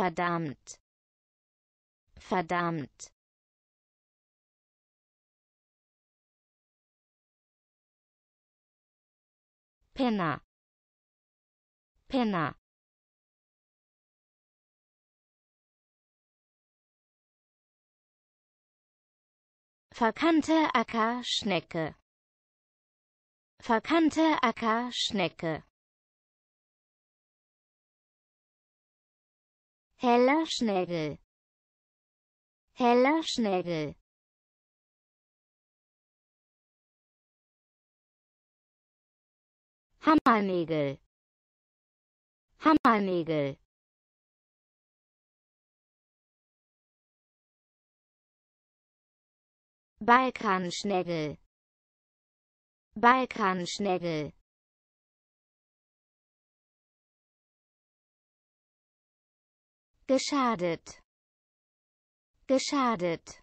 verdammt verdammt Penner Penner Verkannte acker schnecke Verkannte acker schnecke heller Schnägel. heller Schnäbel. Hammernägel, Hammernägel. Balkanschnägel. Balkanschnägel. geschadet geschadet